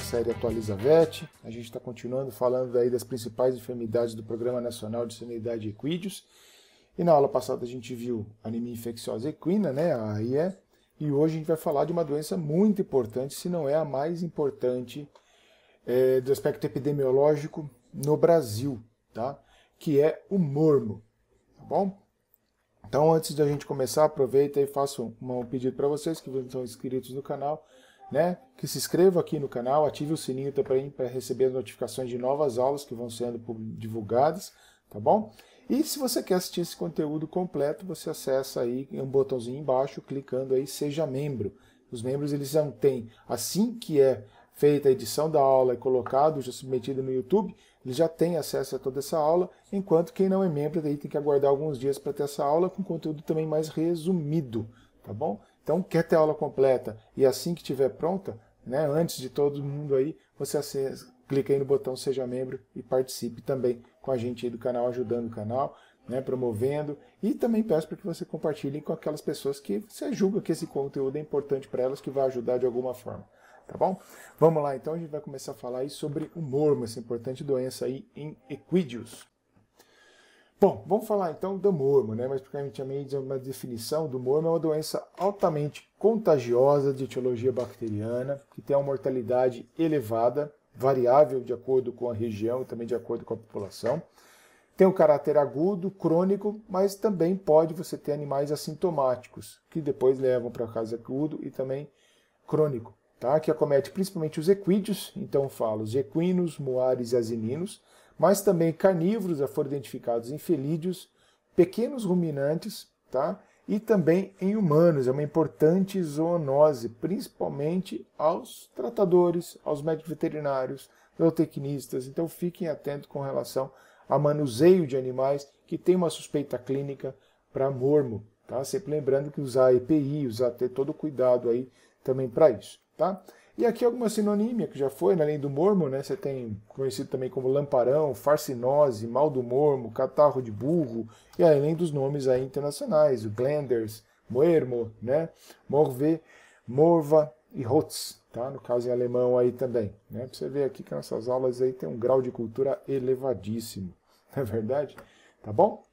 série Atualiza VET. A gente está continuando falando aí das principais enfermidades do Programa Nacional de Sanidade Equídeos. E na aula passada a gente viu anemia infecciosa equina, né, a AIE, e hoje a gente vai falar de uma doença muito importante, se não é a mais importante é, do aspecto epidemiológico no Brasil, tá? que é o mormo, tá bom? Então, antes de a gente começar, aproveita e faço um, um pedido para vocês que estão inscritos no canal, né? Que se inscreva aqui no canal, ative o sininho também para receber as notificações de novas aulas que vão sendo divulgadas, tá bom? E se você quer assistir esse conteúdo completo, você acessa aí é um botãozinho embaixo, clicando aí Seja Membro. Os membros eles não têm, assim que é feita a edição da aula e colocado, já submetido no YouTube, ele já tem acesso a toda essa aula, enquanto quem não é membro daí tem que aguardar alguns dias para ter essa aula com conteúdo também mais resumido, tá bom? Então, quer ter aula completa e assim que estiver pronta, né, antes de todo mundo aí, você acessa, clica aí no botão Seja Membro e participe também com a gente aí do canal, ajudando o canal, né, promovendo. E também peço para que você compartilhe com aquelas pessoas que você julga que esse conteúdo é importante para elas, que vai ajudar de alguma forma. Tá bom? Vamos lá, então a gente vai começar a falar aí sobre o mormo, essa é importante doença aí em equídeos. Bom, vamos falar então do mormo, né? Mas praticamente é uma definição do mormo é uma doença altamente contagiosa de etiologia bacteriana, que tem uma mortalidade elevada, variável de acordo com a região e também de acordo com a população. Tem um caráter agudo, crônico, mas também pode você ter animais assintomáticos, que depois levam para casa agudo e também crônico, tá? Que acomete principalmente os equídeos, então eu falo os equinos, moares e asininos, mas também carnívoros já foram identificados em felídeos, pequenos ruminantes, tá? E também em humanos, é uma importante zoonose, principalmente aos tratadores, aos médicos veterinários, zootecnistas. Então fiquem atentos com relação a manuseio de animais que tem uma suspeita clínica para mormo, tá? Sempre lembrando que usar EPI, usar ter todo o cuidado aí também para isso, tá? E aqui é alguma sinonímia que já foi, né? além do mormo, né? Você tem conhecido também como lamparão, farcinose, mal do mormo, catarro de burro, e além dos nomes aí internacionais, o Glenders, Moermo, né? Morve, Morva e Rotz, tá? No caso em alemão aí também, né? Pra você ver aqui que nossas aulas aí tem um grau de cultura elevadíssimo, não é verdade? Tá bom?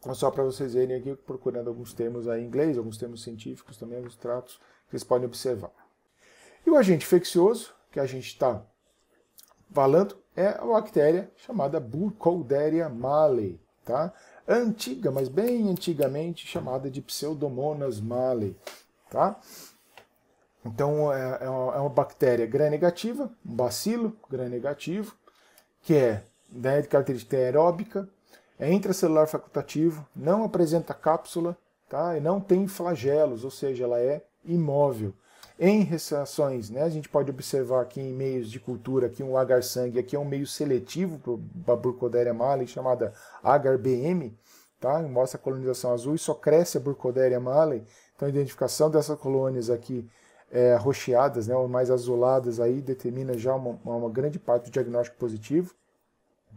Então, só para vocês verem aqui, procurando alguns termos aí em inglês, alguns termos científicos também, alguns tratos que vocês podem observar. E o agente infeccioso, que a gente está falando, é a bactéria chamada Burkholderia mallei, tá? Antiga, mas bem antigamente chamada de Pseudomonas mallei, tá? Então é, é, uma, é uma, bactéria gram-negativa, um bacilo gram-negativo, que é né, de característica aeróbica, é intracelular facultativo, não apresenta cápsula, tá? E não tem flagelos, ou seja, ela é imóvel em reações, né? A gente pode observar aqui em meios de cultura que um agar sangue aqui é um meio seletivo para Burkholderia mallei chamada agar BM, tá? Mostra a colonização azul e só cresce a Burkholderia mallei. Então a identificação dessas colônias aqui é, rocheadas, né, ou mais azuladas aí determina já uma, uma grande parte do diagnóstico positivo.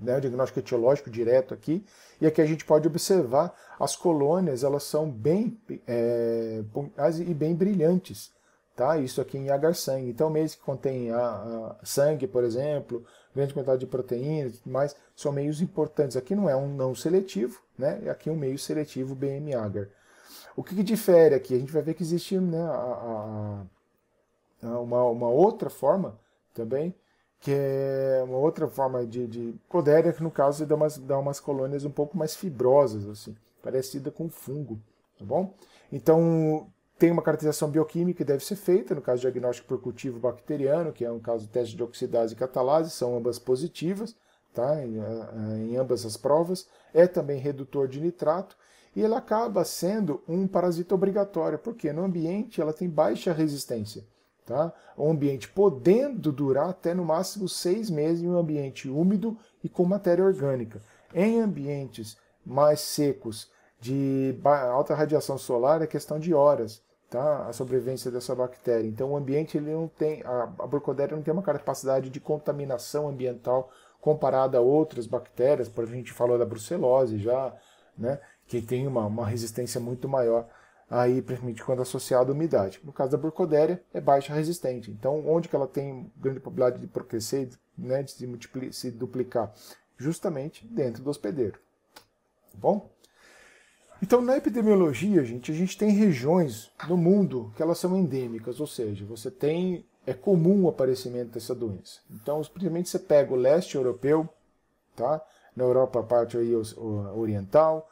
Né, o diagnóstico etiológico direto aqui, e aqui a gente pode observar as colônias, elas são bem é, e bem brilhantes, Tá? Isso aqui em agar-sangue. Então, meios que contêm a, a sangue, por exemplo, grande quantidade de proteínas e tudo mais, são meios importantes. Aqui não é um não seletivo, né? É aqui é um meio seletivo BM-agar. O que, que, difere aqui? A gente vai ver que existe né, a, a, uma, uma outra forma também, que é uma outra forma de, de codéria, que no caso dá umas, dá umas colônias um pouco mais fibrosas, assim, parecida com fungo, tá bom? Então, tem uma caracterização bioquímica que deve ser feita, no caso diagnóstico por cultivo bacteriano, que é um caso de teste de oxidase e catalase, são ambas positivas, tá? Em, eh, eh, em ambas as provas. É também redutor de nitrato e ela acaba sendo um parasita obrigatório, porque no ambiente ela tem baixa resistência. Tá? O ambiente podendo durar até no máximo seis meses em um ambiente úmido e com matéria orgânica. Em ambientes mais secos, de alta radiação solar, é questão de horas tá? a sobrevivência dessa bactéria. Então o ambiente ele não tem, a, a Burkholderia não tem uma capacidade de contaminação ambiental comparada a outras bactérias, por exemplo, a gente falou da brucelose já, né? que tem uma, uma resistência muito maior aí principalmente quando associada à umidade. No caso da burcodéria, é baixa resistente. Então, onde que ela tem grande probabilidade de crescer, né, de se, se duplicar? Justamente dentro do hospedeiro. Tá bom? Então, na epidemiologia, gente, a gente tem regiões no mundo que elas são endêmicas, ou seja, você tem é comum o aparecimento dessa doença. Então, principalmente você pega o leste europeu, tá? Na Europa, a parte aí oriental,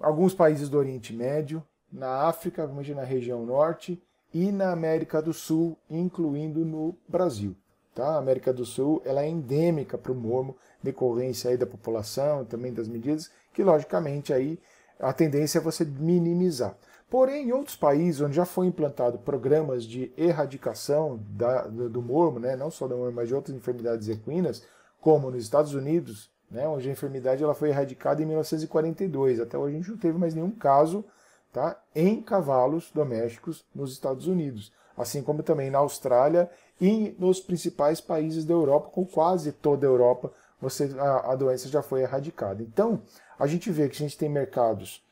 alguns países do Oriente Médio, na África, imagina na região norte e na América do Sul, incluindo no Brasil. Tá? A América do Sul ela é endêmica para o mormo, decorrência aí da população, também das medidas, que logicamente aí a tendência é você minimizar. Porém, em outros países onde já foi implantado programas de erradicação da, do, do, mormo, né, não só do mormo, mas de outras enfermidades equinas, como nos Estados Unidos, né, onde a enfermidade ela foi erradicada em 1942, até hoje a gente não teve mais nenhum caso tá, em cavalos domésticos nos Estados Unidos, assim como também na Austrália e nos principais países da Europa, com quase toda a Europa você, a, a, doença já foi erradicada. Então, a gente vê que a gente tem mercados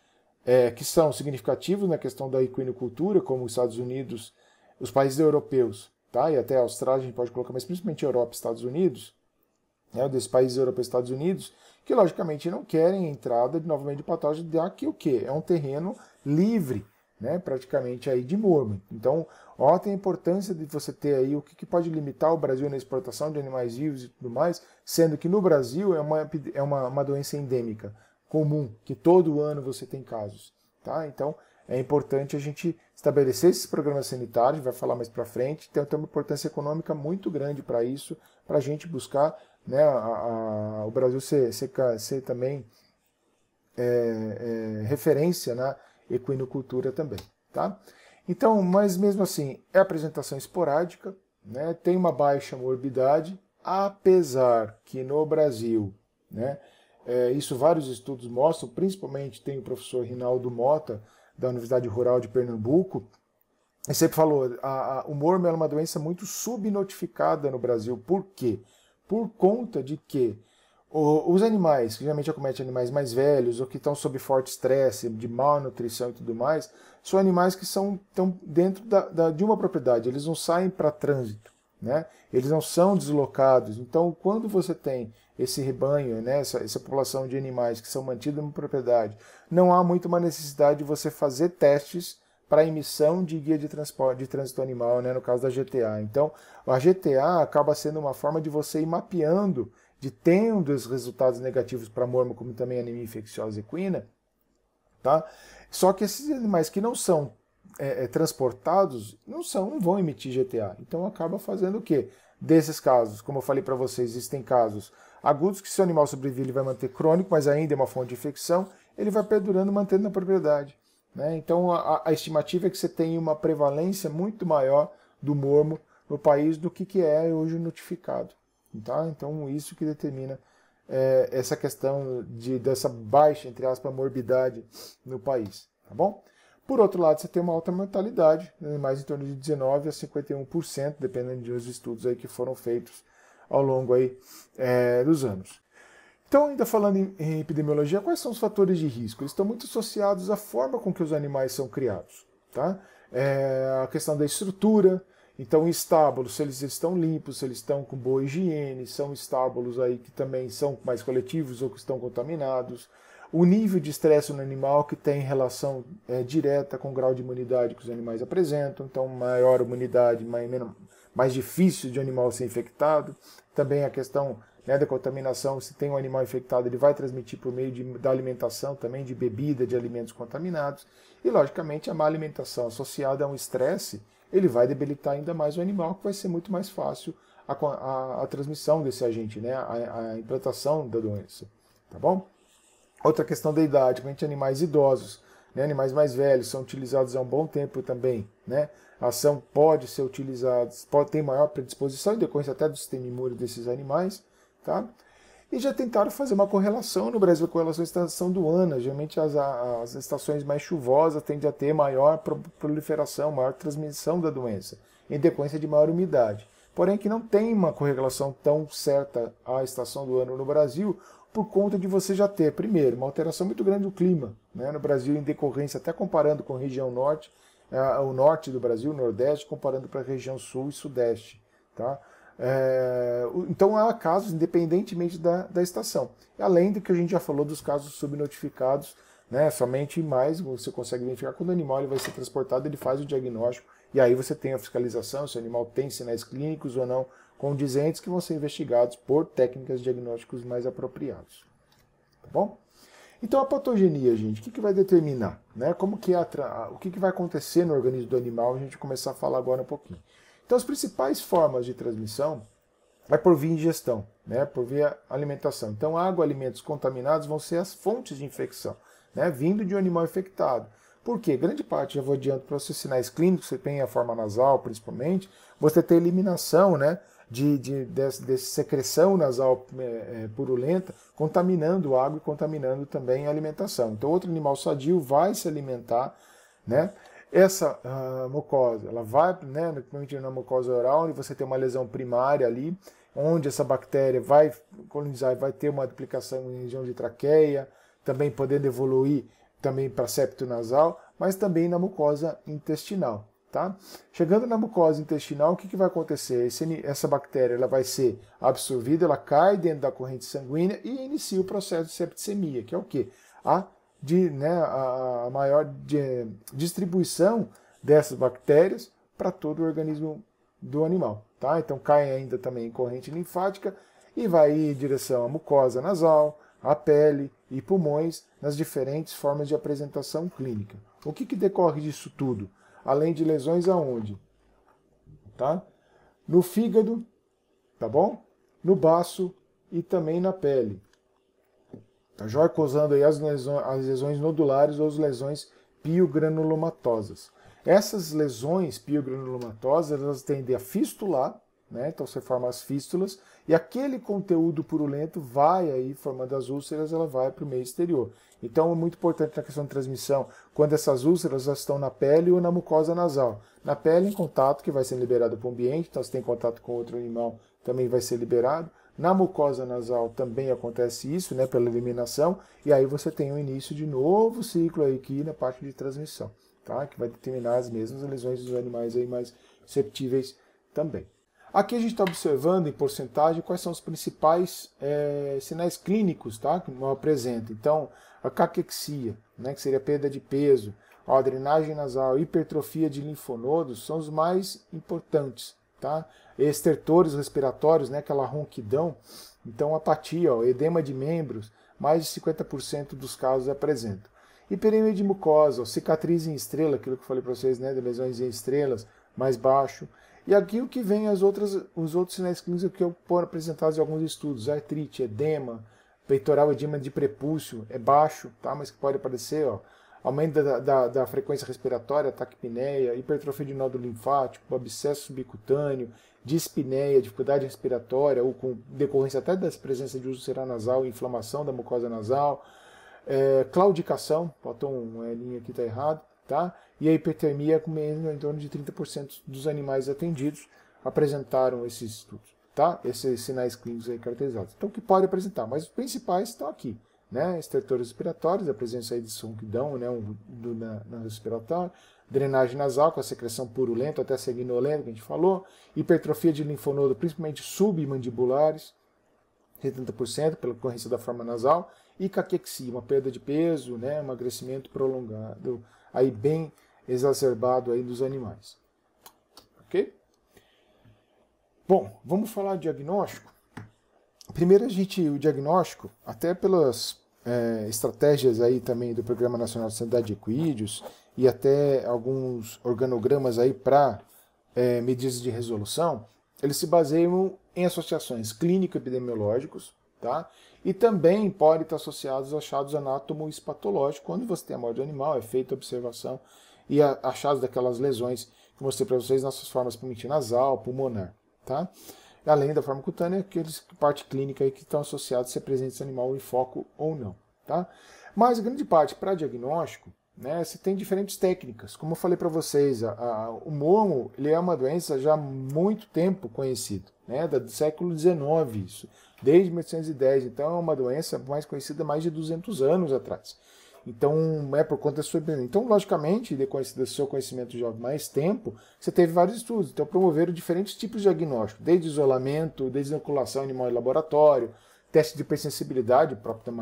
é, que são significativos na questão da equinocultura, como os Estados Unidos, os países europeus, tá? e até a Austrália a gente pode colocar, mas principalmente Europa e Estados Unidos, né, desses países europeus e Estados Unidos, que logicamente não querem entrada de novamente de patógeno, já que o quê? É um terreno livre né, praticamente aí de mormo. Então, tem a importância de você ter aí o que, que, pode limitar o Brasil na exportação de animais vivos e tudo mais, sendo que no Brasil é uma, é uma, uma doença endêmica, comum, que todo ano você tem casos. Tá? Então, é importante a gente estabelecer esses programas sanitários, vai falar mais para frente, tem uma importância econômica muito grande para isso, para a gente buscar né, a, a, o Brasil ser, ser, ser também é, é, referência, né? equinocultura também. Tá? Então, mas mesmo assim, é apresentação esporádica, né? tem uma baixa morbidade, apesar que no Brasil, né? É, isso vários estudos mostram, principalmente tem o professor Rinaldo Mota, da Universidade Rural de Pernambuco, ele sempre falou, a, a, o mormo é uma doença muito subnotificada no Brasil. Por quê? Por conta de que os animais, que geralmente acometem animais mais velhos ou que estão sob forte estresse, de má nutrição e tudo mais, são animais que são, estão dentro da, da, de uma propriedade, eles não saem para trânsito, né? eles não são deslocados. Então, quando você tem esse rebanho, né, essa, essa população de animais que são mantidos numa propriedade, não há muito uma necessidade de você fazer testes para emissão de guia de transporte de trânsito animal, né, no caso da GTA. Então, a GTA acaba sendo uma forma de você ir mapeando de tendo os resultados negativos para mormo como também anemia infecciosa equina, tá? Só que esses animais que não são é, é, transportados não são, não vão emitir GTA. Então acaba fazendo o quê? Desses casos, como eu falei para vocês, existem casos agudos que se o animal sobrevive ele vai manter crônico, mas ainda é uma fonte de infecção, ele vai perdurando mantendo na propriedade. Né? Então a, a estimativa é que você tem uma prevalência muito maior do mormo no país do que, que é hoje notificado. Tá? Então, isso que determina é, essa questão de, dessa baixa, entre aspas, morbidade no país. Tá bom? Por outro lado, você tem uma alta mortalidade, né, mais em torno de 19% a 51%, dependendo de uns estudos aí que foram feitos ao longo aí, é, dos anos. Então, ainda falando em, em epidemiologia, quais são os fatores de risco? Eles estão muito associados à forma com que os animais são criados. Tá? É, a questão da estrutura, então, estábulos, se eles estão limpos, se eles estão com boa higiene, são estábulos aí que também são mais coletivos ou que estão contaminados. O nível de estresse no animal que tem relação é, direta com o grau de imunidade que os animais apresentam. Então, maior imunidade, mais, mais difícil de um animal ser infectado. Também a questão né, da contaminação, se tem um animal infectado, ele vai transmitir por meio de, da alimentação também, de bebida, de alimentos contaminados. E, logicamente, a má alimentação associada a um estresse ele vai debilitar ainda mais o animal, que vai ser muito mais fácil a, a, a transmissão desse agente, né? A, a, implantação da doença. Tá bom? Outra questão da idade, principalmente animais idosos, né? animais mais velhos são utilizados há um bom tempo também. Né? A ação pode ser utilizada, pode ter maior predisposição, em decorrência até do sistema imune desses animais. Tá? e já tentaram fazer uma correlação no Brasil com relação à estação do ano. Geralmente as, as estações mais chuvosas tendem a ter maior proliferação, maior transmissão da doença, em decorrência de maior umidade. Porém, que não tem uma correlação tão certa à estação do ano no Brasil, por conta de você já ter, primeiro, uma alteração muito grande do clima. Né? No Brasil, em decorrência, até comparando com a região norte, eh, o norte do Brasil, o nordeste, comparando para a região sul e sudeste. Tá? É, então há casos independentemente da, da estação. Além do que a gente já falou dos casos subnotificados, né, somente mais você consegue identificar quando o animal ele vai ser transportado, ele faz o diagnóstico e aí você tem a fiscalização se o animal tem sinais clínicos ou não condizentes que vão ser investigados por técnicas diagnósticos mais apropriados. Tá bom? Então a patogenia, gente, o que, que vai determinar? Né? Como que é a, o que, que vai acontecer no organismo do animal? A gente vai começar a falar agora um pouquinho. Então, as principais formas de transmissão é por via ingestão, né, por via alimentação. Então, água, alimentos contaminados vão ser as fontes de infecção, né, vindo de um animal infectado. Por quê? Grande parte, já vou adianto, para os seus sinais clínicos, você tem a forma nasal principalmente, você tem eliminação né, de, de, de, de secreção nasal é, é purulenta, contaminando água e contaminando também a alimentação. Então, outro animal sadio vai se alimentar né, essa uh, mucosa, ela vai, né, principalmente na mucosa oral, onde você tem uma lesão primária ali, onde essa bactéria vai colonizar e vai ter uma duplicação em região de traqueia, também podendo evoluir também para septo nasal, mas também na mucosa intestinal. Tá? Chegando na mucosa intestinal, o que, que vai acontecer? Esse, essa bactéria ela vai ser absorvida, ela cai dentro da corrente sanguínea e inicia o processo de septicemia, que é o quê? A de, né, a, maior de, distribuição dessas bactérias para todo o organismo do animal. Tá? Então cai ainda também em corrente linfática e vai em direção à mucosa nasal, à pele e pulmões nas diferentes formas de apresentação clínica. O que, que decorre disso tudo? Além de lesões aonde? Tá? No fígado, tá bom? No baço e também na pele. Tá joia? Causando aí as lesões, as lesões nodulares ou as lesões piogranulomatosas. Essas lesões piogranulomatosas, elas tendem a fistular, né? Então você forma as fístulas e aquele conteúdo purulento vai aí formando as úlceras, ela vai para o meio exterior. Então é muito importante na questão de transmissão, quando essas úlceras estão na pele ou na mucosa nasal. Na pele em contato que vai ser liberado para o ambiente, então se tem contato com outro animal também vai ser liberado. Na mucosa nasal também acontece isso, né, pela eliminação, e aí você tem o início de novo ciclo aí aqui na parte de transmissão, tá? Que vai determinar as mesmas lesões dos animais aí mais susceptíveis também. Aqui a gente está observando em porcentagem quais são os principais é, sinais clínicos tá, que não apresenta. Então, a caquexia, né, que seria perda de peso, a drenagem nasal, hipertrofia de linfonodos, são os mais importantes tá? Estertores respiratórios, né, aquela ronquidão. Então, apatia, ó, edema de membros, mais de 50% dos casos apresentam. Hiperemia de mucosa, ó, cicatriz em estrela, aquilo que eu falei para vocês, né, de lesões em estrelas, mais baixo. E aqui o que vem as outras, os outros sinais clínicos que eu por apresentados em alguns estudos, artrite, edema, peitoral edema de prepúcio, é baixo, tá? Mas que pode aparecer, ó, aumento da, da, da, frequência respiratória, taquipneia, hipertrofia de nódulo linfático, abscesso subcutâneo, dispneia, dificuldade respiratória, ou com decorrência até da presença de uso seranasal, inflamação da mucosa nasal, é, claudicação, botou uma linha aqui está errado, tá? E a hipertermia com em torno de 30% dos animais atendidos apresentaram esses estudos, tá? Esses sinais clínicos aí caracterizados. Então, o que pode apresentar? Mas os principais estão aqui né, estertores respiratórios, a presença aí de ronquidão né, um, do, na, na respiratório, drenagem nasal com a secreção purulenta até sanguinolenta, que a gente falou, hipertrofia de linfonodo, principalmente submandibulares, 70% pela ocorrência da forma nasal, e caquexia, uma perda de peso, né, emagrecimento prolongado, aí bem exacerbado aí dos animais. Ok? Bom, vamos falar de diagnóstico? Primeiro a gente, o diagnóstico, até pelas é, estratégias aí também do Programa Nacional de Sanidade de Equídeos e até alguns organogramas aí para é, medidas de resolução, eles se baseiam em associações clínico-epidemiológicos, tá? E também podem estar associados a achados anátomo-espatológicos, quando você tem a morte do animal, é feita observação e a, achados daquelas lesões que mostrei para vocês nas suas formas primitivas nasal, pulmonar, tá? além da forma cutânea, aqueles parte clínica aí que estão associados se presente é presença animal em foco ou não. Tá? Mas grande parte para diagnóstico, né, você tem diferentes técnicas. Como eu falei para vocês, a, a, o momo ele é uma doença já há muito tempo conhecida, né, do século XIX isso, desde 1810. Então é uma doença mais conhecida mais de 200 anos atrás. Então, é por conta da sua Então, logicamente, do seu conhecimento de mais tempo, você teve vários estudos. Então, promoveram diferentes tipos de diagnóstico, desde isolamento, desde inoculação animal em laboratório, teste de hipersensibilidade, próprio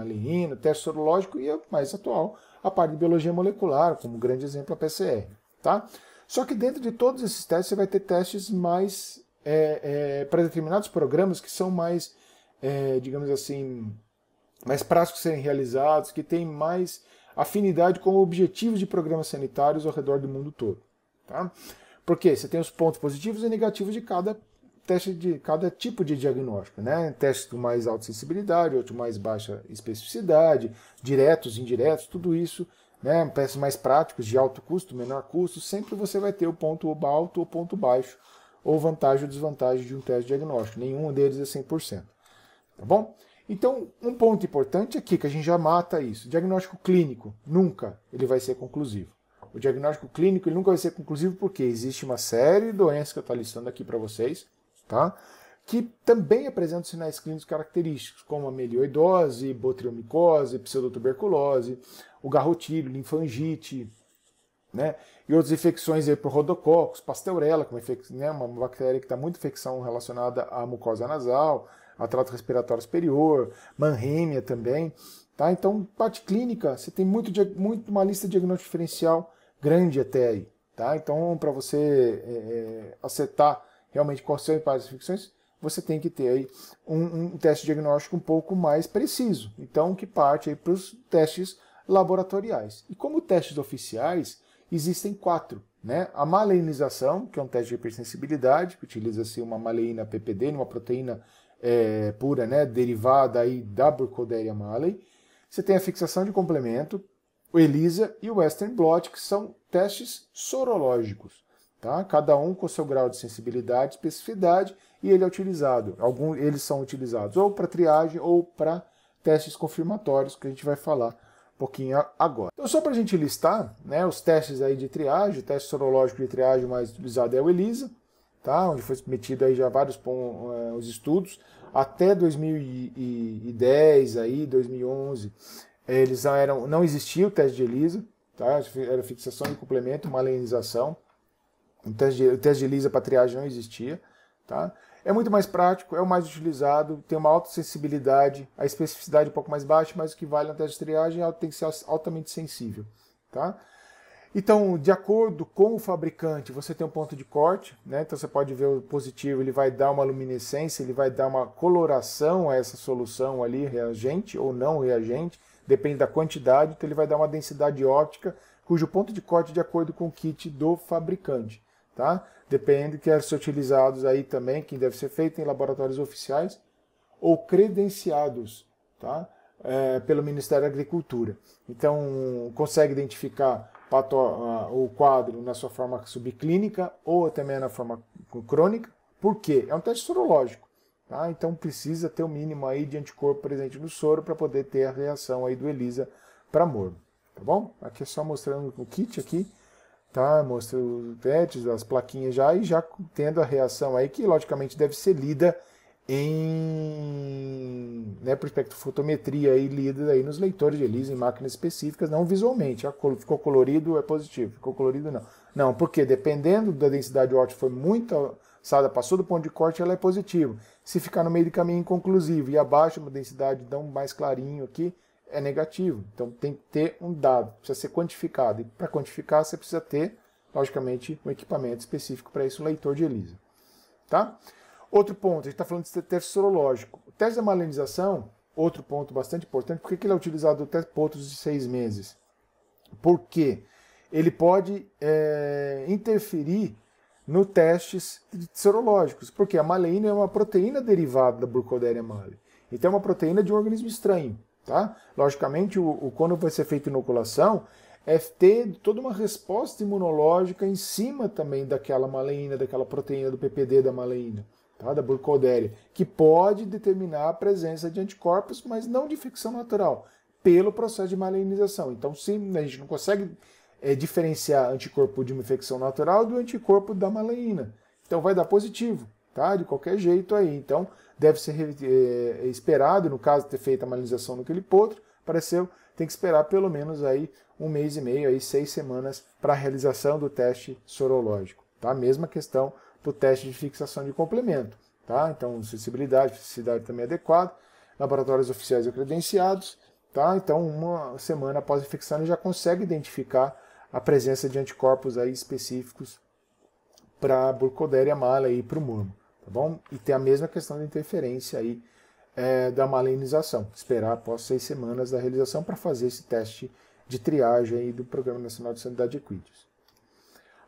da teste sorológico e, é mais atual, a parte de biologia molecular, como grande exemplo a PCR. Tá? Só que dentro de todos esses testes, você vai ter testes mais é, é, para determinados programas que são mais, é, digamos assim, mais práticos serem realizados, que têm mais afinidade com objetivos de programas sanitários ao redor do mundo todo. Tá? Porque você tem os pontos positivos e negativos de cada teste de cada tipo de diagnóstico, né? Teste com mais alta sensibilidade, outro mais baixa especificidade, diretos, indiretos, tudo isso, né? Testes mais práticos de alto custo, menor custo, sempre você vai ter o ponto alto ou ponto baixo, ou vantagem ou desvantagem de um teste de diagnóstico. Nenhum deles é 100%. Tá bom? Então, um ponto importante aqui que a gente já mata isso. O diagnóstico clínico nunca ele vai ser conclusivo. O diagnóstico clínico ele nunca vai ser conclusivo porque existe uma série de doenças que eu estou listando aqui para vocês, tá? Que também apresentam sinais clínicos característicos, como a melioidose, botriomicose, pseudotuberculose, o garrotilho, linfangite, né? E outras infecções aí por rodococcus, pasteurella, como é né, uma bactéria que está muito infecção relacionada à mucosa nasal, atrato respiratório superior, manrêmia também. Tá? Então, parte clínica, você tem muito, muito uma lista de diagnóstico diferencial grande até aí. Tá? Então, para você é, é, acertar realmente quais são as infecções, você tem que ter aí um, um teste diagnóstico um pouco mais preciso. Então, que parte para os testes laboratoriais. E como testes oficiais, existem quatro. Né? A maleinização, que é um teste de hipersensibilidade, que utiliza-se uma maleína PPD, uma proteína é, pura, né, derivada aí da Burkholderia Malley. Você tem a fixação de complemento, o ELISA e o Western Blot, que são testes sorológicos. Tá? Cada um com seu grau de sensibilidade, especificidade, e ele é utilizado. Alguns eles são utilizados ou para triagem ou para testes confirmatórios, que a gente vai falar um pouquinho agora. Então, só para a gente listar né, os testes aí de triagem, o teste sorológico de triagem mais utilizado é o ELISA, tá? onde foi submetido aí já vários uh, os estudos, até 2010, aí, 2011, eles não, eram, não existia o teste de ELISA, tá? era fixação de complemento, malenização, o teste de, o teste de ELISA para triagem não existia. Tá? É muito mais prático, é o mais utilizado, tem uma alta sensibilidade, a especificidade é um pouco mais baixa, mas o que vale no teste de triagem é que tem que ser altamente sensível. Tá? Então, de acordo com o fabricante, você tem um ponto de corte, né? Então você pode ver o positivo, ele vai dar uma luminescência, ele vai dar uma coloração a essa solução ali, reagente ou não reagente, depende da quantidade, então ele vai dar uma densidade óptica cujo ponto de corte é de acordo com o kit do fabricante, tá? Depende que ser utilizados aí também, que deve ser feito em laboratórios oficiais ou credenciados, tá? É, pelo Ministério da Agricultura. Então, consegue identificar pato, uh, o quadro na sua forma subclínica ou também na forma crônica. Por quê? É um teste sorológico. Tá? Então precisa ter o um mínimo aí de anticorpo presente no soro para poder ter a reação aí do ELISA para morno. Tá bom? Aqui é só mostrando o kit aqui tá? Mostra os testes, as plaquinhas já e já tendo a reação aí que logicamente deve ser lida em né, por espectrofotometria e lida aí nos leitores de ELISA em máquinas específicas, não visualmente. ficou colorido é positivo, ficou colorido não. Não, porque dependendo da densidade ótica foi muito alçada, passou do ponto de corte, ela é positiva. Se ficar no meio do caminho inconclusivo e abaixo uma densidade dá mais clarinho aqui, é negativo. Então tem que ter um dado, precisa ser quantificado. E para quantificar você precisa ter, logicamente, um equipamento específico para isso, leitor de ELISA. Tá? Outro ponto, a gente está falando de teste sorológico. O teste da malenização, outro ponto bastante importante, por que ele é utilizado até pontos de seis meses? Porque ele pode é, interferir no testes serológicos, porque a maleína é uma proteína derivada da Burkholderia male. Então é uma proteína de um organismo estranho, tá? Logicamente, o, o quando vai ser feita inoculação, é ter toda uma resposta imunológica em cima também daquela maleína, daquela proteína do PPD da maleína tá? da burkholderia, que pode determinar a presença de anticorpos, mas não de infecção natural, pelo processo de malignização. Então, sim, a gente não consegue é, diferenciar anticorpo de uma infecção natural do anticorpo da maligna. Então, vai dar positivo, tá? de qualquer jeito aí. Então, deve ser é, esperado, no caso de ter feito a malignização no naquele potro, apareceu, tem que esperar pelo menos aí um mês e meio, aí seis semanas para a realização do teste sorológico. Tá? Mesma questão para o teste de fixação de complemento. Tá? Então, sensibilidade, sensibilidade também adequada, laboratórios oficiais ou credenciados. Tá? Então, uma semana após a fixação, já consegue identificar a presença de anticorpos aí específicos para a burcodéria mala e para o murmo. Tá bom? E tem a mesma questão da interferência aí, é, da malinização. Esperar após seis semanas da realização para fazer esse teste de triagem aí do Programa Nacional de Sanidade de Equídeos.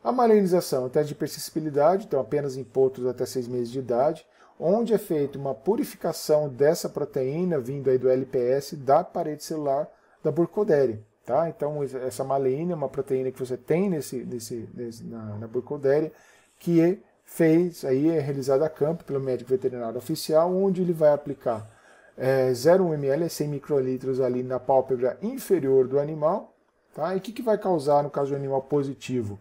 A malignização é um teste de persistibilidade, então apenas em potros até 6 meses de idade, onde é feita uma purificação dessa proteína vindo aí do LPS da parede celular da Burkholderia. Tá? Então essa maleína é uma proteína que você tem nesse, nesse, nesse na, na Burkholderia, que é, fez aí é realizada a campo pelo médico veterinário oficial, onde ele vai aplicar é, 0,1 ml, 100 microlitros ali na pálpebra inferior do animal, tá? E o que, que vai causar no caso de um animal positivo?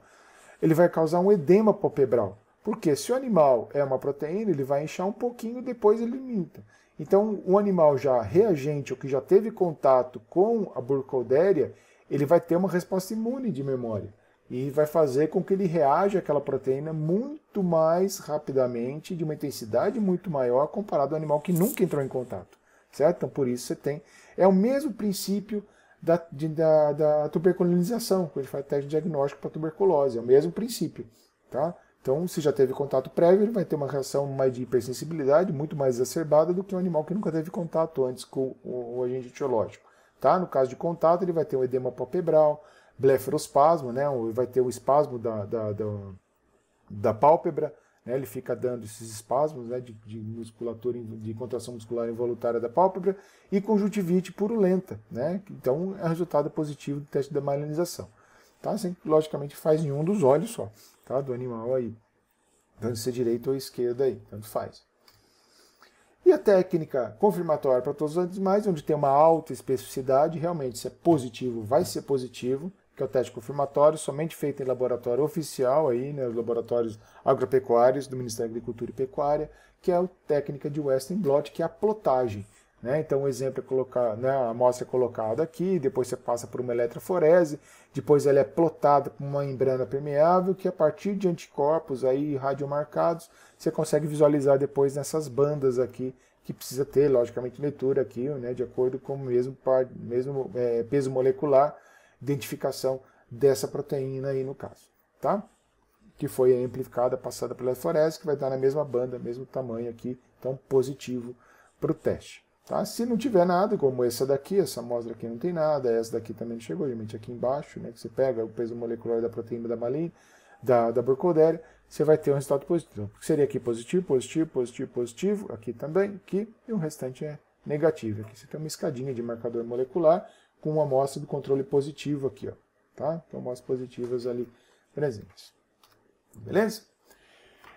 ele vai causar um edema palpebral. Porque se o animal é uma proteína, ele vai inchar um pouquinho, depois ele limita. Então, um animal já reagente ou que já teve contato com a burkholderia, ele vai ter uma resposta imune de memória e vai fazer com que ele reaja àquela proteína muito mais rapidamente, de uma intensidade muito maior comparado ao animal que nunca entrou em contato, certo? Então por isso você tem é o mesmo princípio da, de, da, da tuberculinização, quando a gente faz teste diagnóstico para tuberculose, é o mesmo princípio, tá? Então, se já teve contato prévio, ele vai ter uma reação mais de hipersensibilidade, muito mais exacerbada do que um animal que nunca teve contato antes com o, agente etiológico. Tá? No caso de contato, ele vai ter um edema palpebral, blefarospasmo, né? vai ter o um espasmo da, da, da, da pálpebra, né, ele fica dando esses espasmos né, de, de, musculatura, de contração muscular involuntária da pálpebra e conjuntivite purulenta, né? Então é resultado positivo do teste da malinização, tá? Assim, logicamente faz em um dos olhos só, tá? Do animal aí, tanto se direito ou esquerda aí, tanto faz. E a técnica confirmatória para todos os animais, onde tem uma alta especificidade, realmente se é positivo vai ser positivo, que é o teste confirmatório, somente feito em laboratório oficial, aí, né, os laboratórios agropecuários do Ministério da Agricultura e Pecuária, que é a técnica de Western blot, que é a plotagem. Né? Então, o exemplo é colocar, né, a amostra é colocada aqui, depois você passa por uma eletroforese, depois ela é plotada por uma membrana permeável, que a partir de anticorpos aí radiomarcados, você consegue visualizar depois nessas bandas aqui, que precisa ter, logicamente, leitura aqui, né, de acordo com o mesmo, par, mesmo é, peso molecular, identificação dessa proteína aí no caso, tá? Que foi amplificada, passada pela forese, que vai dar na mesma banda, mesmo tamanho aqui, então positivo para o teste. Tá? Se não tiver nada, como essa daqui, essa amostra aqui não tem nada, essa daqui também não chegou, geralmente aqui embaixo, né, que você pega o peso molecular da proteína da malina, da, da você vai ter um resultado positivo. Então, seria aqui positivo, positivo, positivo, positivo, aqui também, aqui, e o restante é negativo. Aqui você tem uma escadinha de marcador molecular, com uma amostra do controle positivo aqui, ó, tá? Então, amostras positivas ali presentes. Beleza?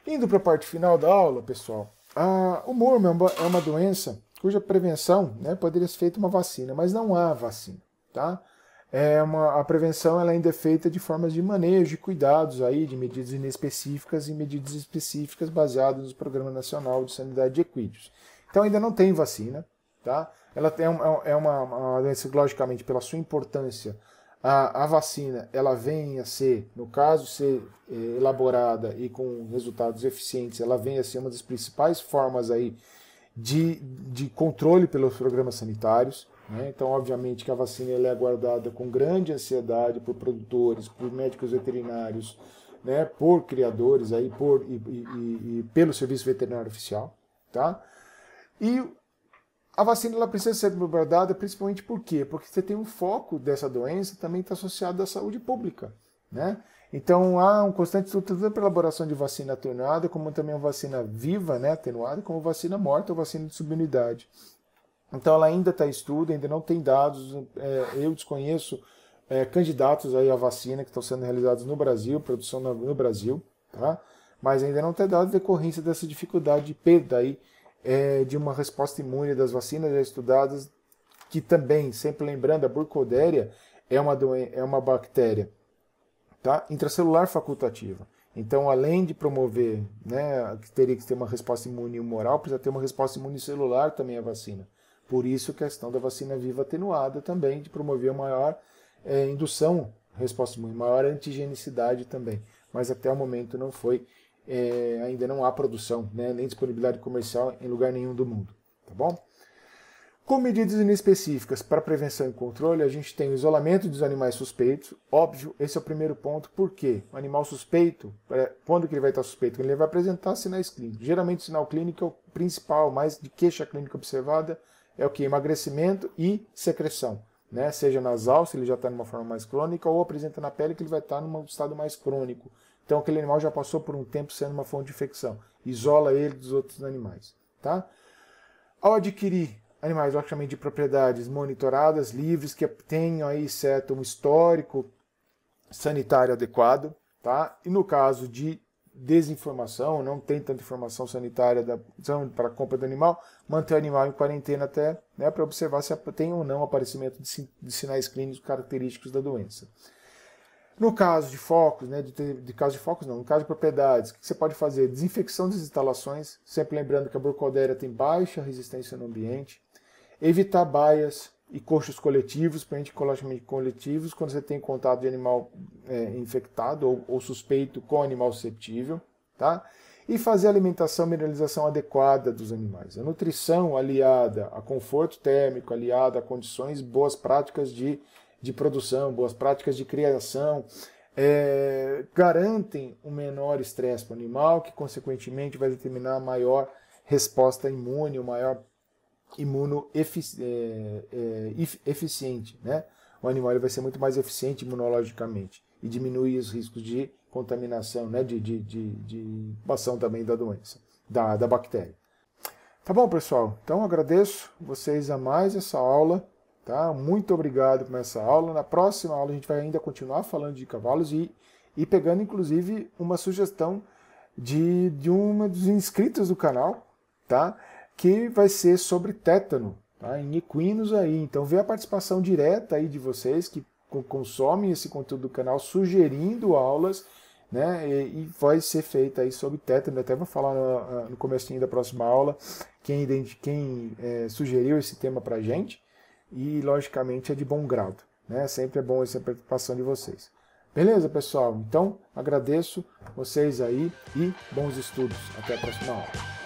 Indo para a parte final da aula, pessoal, a, o mormo é uma, é uma doença cuja prevenção né, poderia ser feita uma vacina, mas não há vacina, tá? É uma, a prevenção ela ainda é feita de formas de manejo e cuidados aí, de medidas inespecíficas e medidas específicas baseadas no Programa Nacional de Sanidade de Equídeos. Então ainda não tem vacina, Tá? Ela é, é uma, é uma, doença que, logicamente, pela sua importância, a, a vacina ela vem a ser, no caso, ser é, elaborada e com resultados eficientes, ela vem a ser uma das principais formas aí de, de controle pelos programas sanitários. Né? Então, obviamente, que a vacina ela é aguardada com grande ansiedade por produtores, por médicos veterinários, né? por criadores aí, por, e, e, e pelo Serviço Veterinário Oficial. Tá? E a vacina ela precisa ser abordada principalmente por quê? Porque você tem um foco dessa doença também está associado à saúde pública, né? Então há um constante estudo tanto para elaboração de vacina atenuada, como também uma vacina viva, né, atenuada, como vacina morta ou vacina de subunidade. Então ela ainda está em estudo, ainda não tem dados, é, eu desconheço é, candidatos aí à vacina que estão sendo realizados no Brasil, produção no, no Brasil, tá? Mas ainda não tem dados decorrência dessa dificuldade de perda aí é, de uma resposta imune das vacinas já estudadas, que também, sempre lembrando, a burkholderia é uma, é uma bactéria tá? intracelular facultativa. Então, além de promover, né, que teria que ter uma resposta imune humoral, precisa ter uma resposta imune celular também a vacina. Por isso, a questão da vacina viva atenuada também, de promover maior é, indução, resposta imune, maior antigenicidade também. Mas até o momento não foi é, ainda não há produção, né, nem disponibilidade comercial em lugar nenhum do mundo. Tá bom? Com medidas inespecíficas para prevenção e controle, a gente tem o isolamento dos animais suspeitos. Óbvio, esse é o primeiro ponto, porque o animal suspeito, é, quando que ele vai estar suspeito? Ele vai apresentar sinais clínicos. Geralmente o sinal clínico é o principal, mais de queixa clínica observada, é o que? Emagrecimento e secreção. Né? Seja nasal, se ele já está numa forma mais crônica, ou apresenta na pele que ele vai estar tá num estado mais crônico, então aquele animal já passou por um tempo sendo uma fonte de infecção. Isola ele dos outros animais. Tá? Ao adquirir animais logicamente de propriedades monitoradas, livres, que tenham aí certo um histórico sanitário adequado, tá? E no caso de desinformação, não tem tanta informação sanitária da, então, para a compra do animal, manter o animal em quarentena até, né, para observar se tem ou não aparecimento de, de sinais clínicos característicos da doença. No caso de focos, né, de, ter, de caso de focos não, no caso de propriedades, o que você pode fazer? Desinfecção das instalações, sempre lembrando que a burkholderia tem baixa resistência no ambiente, evitar baias e coxos coletivos, ecologicamente coletivos, quando você tem contato de animal é, infectado ou, ou, suspeito com animal susceptível, tá? E fazer alimentação e mineralização adequada dos animais. A nutrição aliada a conforto térmico, aliada a condições boas práticas de de produção, boas práticas de criação, é, garantem um menor estresse para o animal, que consequentemente vai determinar maior resposta imune, o maior imunoeficiente. É, é, né? O animal vai ser muito mais eficiente imunologicamente e diminuir os riscos de contaminação, né? de, de, de, de passão também da doença, da, da bactéria. Tá bom, pessoal? Então agradeço vocês a mais essa aula. Tá? Muito obrigado por essa aula. Na próxima aula a gente vai ainda continuar falando de cavalos e, e pegando inclusive uma sugestão de, de uma dos inscritos do canal, tá? que vai ser sobre tétano, tá? em equinos aí. Então vê a participação direta aí de vocês que consomem esse conteúdo do canal sugerindo aulas né? E, e, vai ser feita aí sobre tétano. Até vou falar no, ah, ah, no comecinho da próxima aula quem, quem é, sugeriu esse tema para gente, e, logicamente, é de bom grado. Né? Sempre é bom essa participação de vocês. Beleza, pessoal? Então, agradeço vocês aí e bons estudos. Até a próxima aula.